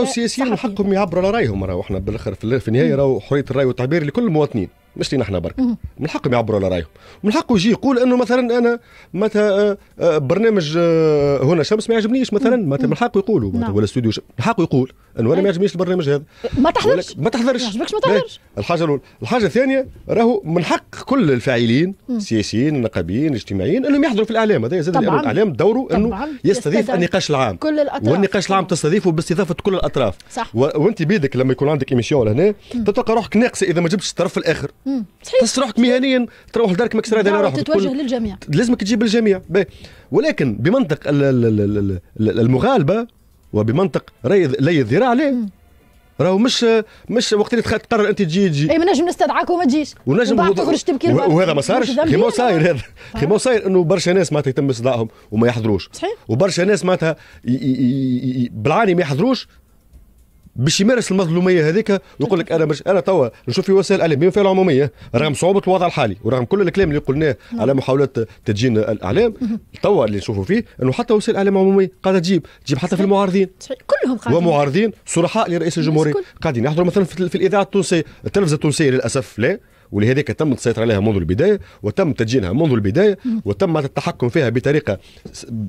السياسيين من حقهم يعبروا على رايهم راهو احنا بالاخر في النهايه راهو حريه الراي والتعبير لكل المواطنين مش لينا احنا برك من حقهم يعبروا على رايهم من حقه يجي يقول انه مثلا انا متى آه، آه، برنامج آه، هنا شمس ما يعجبنيش مثلا مثلا من حقه يقولوا نعم. ولا استوديو من حقه يقول انه انا ما إيه. يعجبنيش البرنامج هذا ما تحضرش ما تحضرش ما يعجبكش ما تحضرش الحاجه الاولى الحاجه الثانيه راهو من حق كل الفاعلين السياسيين النقابيين الاجتماعيين انهم يحضروا في الاعلام هذا زاد الاعلام دوره انه يستضيف النقاش العام كل الاطراف والنقاش العام تستضيفه باستضافه كل الاطراف صح وانت بيدك لما يكون عندك ايميسيون لهنا هنا تلقى روحك ناقصه اذا ما جبتش الطرف الاخر تحس روحك مهنيا تروح لدارك ماكش راضي على روحك تتوجه للجميع لازمك تجيب الجميع ولكن بمنطق المغالبه وبمنطق لي الذراع عليه راهو مش مش وقت اللي تقرر انت تجي تجي اي ما نجم نستدعاك وما تجيش ونجم بعد تخرج تبكي وهذا ما صارش كيما إيه، صاير هذا كيما صاير انه برشا ناس معناتها يتم استدعائهم وما يحضروش صحيح وبرشا ناس معناتها بالعاني ما يحضروش باش يمارس المظلوميه هذيك ويقول لك انا مش انا توا نشوف في وسائل الاعلام وفي العموميه رغم صعوبه الوضع الحالي ورغم كل الكلام اللي قلناه على محاولات تدجين الاعلام توا اللي نشوفوا فيه انه حتى وسائل الاعلام العموميه قاعده تجيب تجيب حتى في المعارضين كلهم قاعدين ومعارضين صرحاء لرئيس الجمهوريه قاعدين يحضروا مثلا في الاذاعه التونسيه التلفزه التونسيه للاسف لا ولهذاك تم السيطره عليها منذ البدايه وتم تدجينها منذ البدايه وتم التحكم فيها بطريقه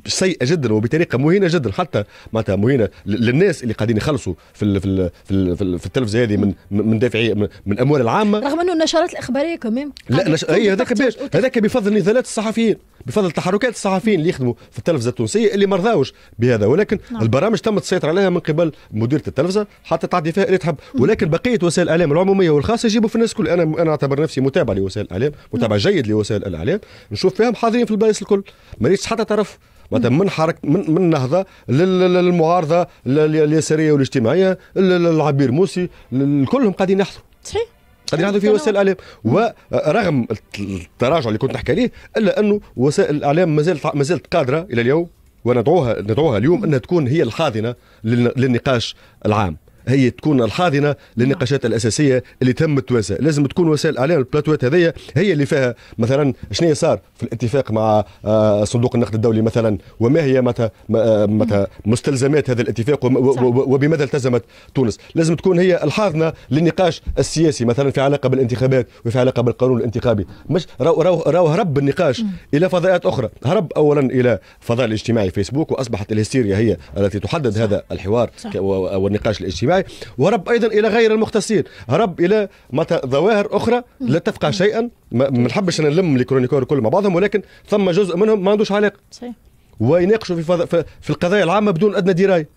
سيئه جدا وبطريقه مهينه جدا حتى معناتها مهينه للناس اللي قاعدين يخلصوا في في في, في, في التلفزه هذه من من دافعي من اموال العامه رغم انه النشرات الاخباريه كمان لا نش... اي هذاك باش هذاك بفضل نضالات الصحفيين بفضل تحركات الصحفيين اللي يخدموا في التلفزه التونسيه اللي ما رضاوش بهذا ولكن نعم. البرامج تم السيطره عليها من قبل مديره التلفزه حتى تعدي فيها اللي تحب ولكن بقيه وسائل الاعلام العموميه والخاصه يجيبوا في الناس كل انا انا بعتبر نفسي متابع لوسائل الاعلام متابع نعم. جيد لوسائل الاعلام نشوف فيهم حاضرين في البلايص الكل مانيش حتى طرف معناتها نعم. من حركة من من النهضة للمعارضة اليسارية والاجتماعية العبير موسي كلهم قاعدين يحضروا صحيح قاعدين يحضروا في نعم. وسائل الاعلام ورغم التراجع اللي كنت نحكي عليه الا انه وسائل الاعلام ما زالت ما زالت قادرة الى اليوم وندعوها ندعوها اليوم انها تكون هي الحاضنة للنقاش العام هي تكون الحاضنه للنقاشات الاساسيه اللي تهم التوانسه لازم تكون وسائل الاعلام البلاتوات هذيا هي اللي فيها مثلا شنو صار في الاتفاق مع آه، صندوق النقد الدولي مثلا وما هي متى آه، متى مستلزمات هذا الاتفاق وبماذا التزمت تونس لازم تكون هي الحاضنه للنقاش السياسي مثلا في علاقه بالانتخابات وفي علاقه بالقانون الانتخابي مش راو هرب النقاش الى فضاءات اخرى هرب اولا الى الفضاء الاجتماعي فيسبوك واصبحت الهستيريا هي التي تحدد صح. هذا الحوار صح. والنقاش الاجتماعي معي ورب أيضا إلى غير المختصين رب إلى ظواهر أخرى لا تفقه شيئا ما نحبش نلم الكرونيكور كل مع بعضهم ولكن ثم جزء منهم ما عندوش علاقة صحيح. ويناقشوا في, في القضايا العامة بدون أدنى دراية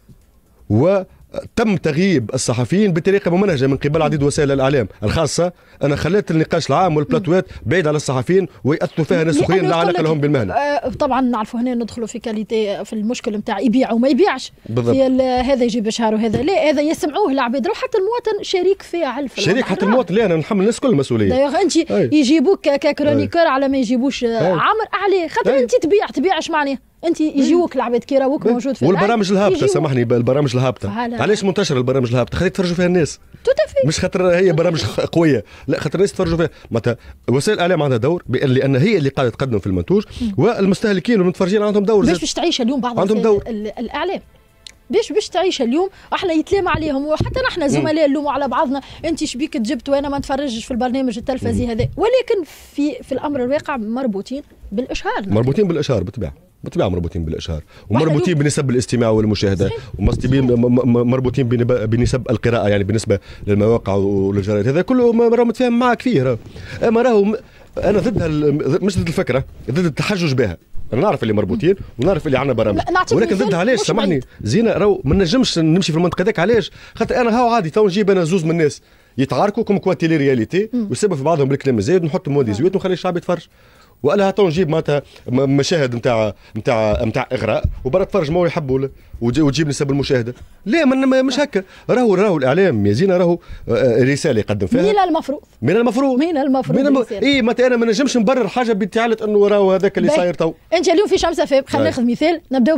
تم تغييب الصحفيين بطريقه ممنهجه من قبل عديد وسائل الاعلام الخاصه انا خليت النقاش العام والبلاتوات بعيد على الصحفيين ويأثروا فيها ناس اخرين لا علاقه لهم بالمهنه آه طبعا نعرفوا هنا ندخلوا في كاليتي في المشكل نتاع يبيع وما يبيعش بالضبط هذا يجيب شهر وهذا لا هذا يسمعوه العباد حتى المواطن شريك فيه علف شريك حتى المواطن لا انا نحمل الناس كل المسؤوليه دايوغ انت يجيبوك ككرونيكور على ما يجيبوش عمر عليه خاطر انت تبيع تبيع اش معناه انت إيه. يجيوك العباد كي يراوك إيه. موجود في والبرامج الهابطه سامحني البرامج الهابطه علاش منتشره البرامج الهابطه خليك تفرجوا فيها الناس مش خاطر هي برامج قويه لا خاطر الناس تفرجوا فيها معناتها وسائل الاعلام عندها دور لان هي اللي قاعده تقدم في المنتوج والمستهلكين والمتفرجين عندهم دور باش باش تعيش اليوم بعض عندهم دور الاعلام باش باش تعيش اليوم احنا يتلام عليهم وحتى نحن زملاء نلوموا على بعضنا انت شبيك جبت وانا ما نتفرجش في البرنامج التلفزي هذا ولكن في في الامر الواقع مربوطين بالاشهار مربوطين بالاشهار بالطبيعه بطبيعه مربوطين بالاشهار ومربوطين بنسب الاستماع والمشاهده ومربوطين مربوطين بنسب القراءه يعني بالنسبه للمواقع والجرائد هذا كله راه متفاهم معك كثير اما راهو انا ضد مش ضد الفكره ضد التحجج بها انا نعرف اللي مربوطين ونعرف اللي عندنا برامج ولكن ضد علاش سامحني زينه راهو ما نجمش نمشي في المنطقه هذاك علاش خاطر انا هاو عادي تو نجيب انا زوز من الناس يتعاركوا كوم كوا تيلي رياليتي ويسبوا في بعضهم الكلام الزايد نحط مواد زويت ونخلي الشعب يتفرج لها تو نجيب معناتها مشاهد نتاع نتاع نتاع اغراء وبرا تفرج ما يحبوا وتجيب نسب المشاهده لا من مش هكا راهو راهو الاعلام يا زينه راهو آه، آه، رساله يقدم فيها من المفروض من المفروض من المفروض من اي متى انا ما نجمش نبرر حاجه بتعلت انه راهو هذاك اللي صاير تو انت اليوم في شمس فيب خلينا ناخذ مثال نبدا